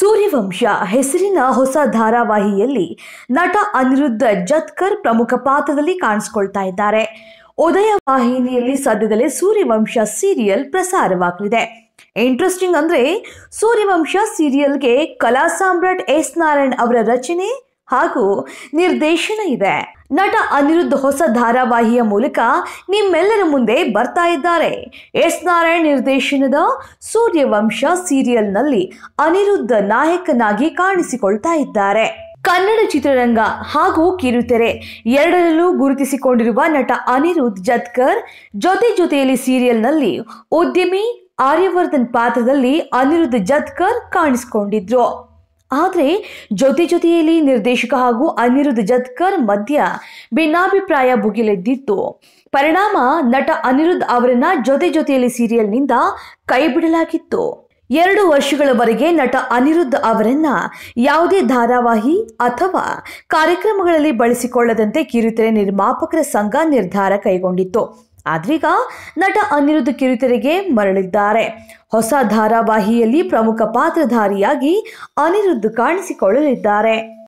ಸೂರ್ಯವಂಶ ಹೆಸರಿನ ಹೊಸ ಧಾರಾವಾಹಿಯಲ್ಲಿ ನಟ ಅನಿರುದ್ಧ ಜತ್ಕರ್ ಪ್ರಮುಖ ಪಾತ್ರದಲ್ಲಿ ಕಾಣಿಸ್ಕೊಳ್ತಾ ಇದ್ದಾರೆ ಉದಯ ವಾಹಿನಿಯಲ್ಲಿ ಸದ್ಯದಲ್ಲೇ ಸೂರ್ಯವಂಶ ಸೀರಿಯಲ್ ಪ್ರಸಾರವಾಗಲಿದೆ ಇಂಟ್ರೆಸ್ಟಿಂಗ್ ಅಂದ್ರೆ ಸೂರ್ಯವಂಶ ಸೀರಿಯಲ್ಗೆ ಕಲಾ ಸಾಮ್ರಾಟ್ ಎಸ್ ನಾರಾಯಣ್ ಅವರ ರಚನೆ ಹಾಗೂ ನಿರ್ದೇಶನ ಇದೆ ನಟ ಅನಿರುದ್ಧ ಹೊಸ ಧಾರಾವಾಹಿಯ ಮೂಲಕ ನಿಮ್ಮೆಲ್ಲರ ಮುಂದೆ ಬರ್ತಾ ಇದ್ದಾರೆ ಎಸ್ ನಾರಾಯಣ್ ನಿರ್ದೇಶನದ ಸೂರ್ಯವಂಶ ಸೀರಿಯಲ್ನಲ್ಲಿ ಅನಿರುದ್ಧ ನಾಯಕನಾಗಿ ಕಾಣಿಸಿಕೊಳ್ತಾ ಇದ್ದಾರೆ ಕನ್ನಡ ಚಿತ್ರರಂಗ ಹಾಗೂ ಕಿರುತೆರೆ ಎರಡರಲ್ಲೂ ಗುರುತಿಸಿಕೊಂಡಿರುವ ನಟ ಅನಿರುದ್ಧ್ ಜತ್ಕರ್ ಜೊತೆ ಜೊತೆಯಲ್ಲಿ ಸೀರಿಯಲ್ನಲ್ಲಿ ಉದ್ಯಮಿ ಆರ್ಯವರ್ಧನ್ ಪಾತ್ರದಲ್ಲಿ ಅನಿರುದ್ಧ ಜತ್ಕರ್ ಕಾಣಿಸಿಕೊಂಡಿದ್ರು ಆದರೆ ಜೊತೆ ಜೊತೆಯಲ್ಲಿ ನಿರ್ದೇಶಕ ಹಾಗೂ ಅನಿರುದ್ಧ ಜತ್ಕರ್ ಮಧ್ಯ ಭಿನ್ನಾಭಿಪ್ರಾಯ ಭುಗಿಲೆದ್ದಿತ್ತು ಪರಿಣಾಮ ನಟ ಅನಿರುದ್ಧ ಅವರನ್ನ ಜೊತೆ ಜೊತೆಯಲ್ಲಿ ಸೀರಿಯಲ್ನಿಂದ ಕೈಬಿಡಲಾಗಿತ್ತು ಎರಡು ವರ್ಷಗಳವರೆಗೆ ನಟ ಅನಿರುದ್ಧ ಅವರನ್ನ ಯಾವುದೇ ಧಾರಾವಾಹಿ ಅಥವಾ ಕಾರ್ಯಕ್ರಮಗಳಲ್ಲಿ ಬಳಸಿಕೊಳ್ಳದಂತೆ ಕಿರುತೆರೆ ನಿರ್ಮಾಪಕರ ಸಂಘ ನಿರ್ಧಾರ ಕೈಗೊಂಡಿತ್ತು ಆದ್ರೀಗ ನಟ ಅನಿರುದ್ಧ ಕಿರುತೆರೆಗೆ ಮರಳಿದ್ದಾರೆ ಹೊಸ ಧಾರಾವಾಹಿಯಲ್ಲಿ ಪ್ರಮುಖ ಪಾತ್ರಧಾರಿಯಾಗಿ ಅನಿರುದ್ಧ ಕಾಣಿಸಿಕೊಳ್ಳಲಿದ್ದಾರೆ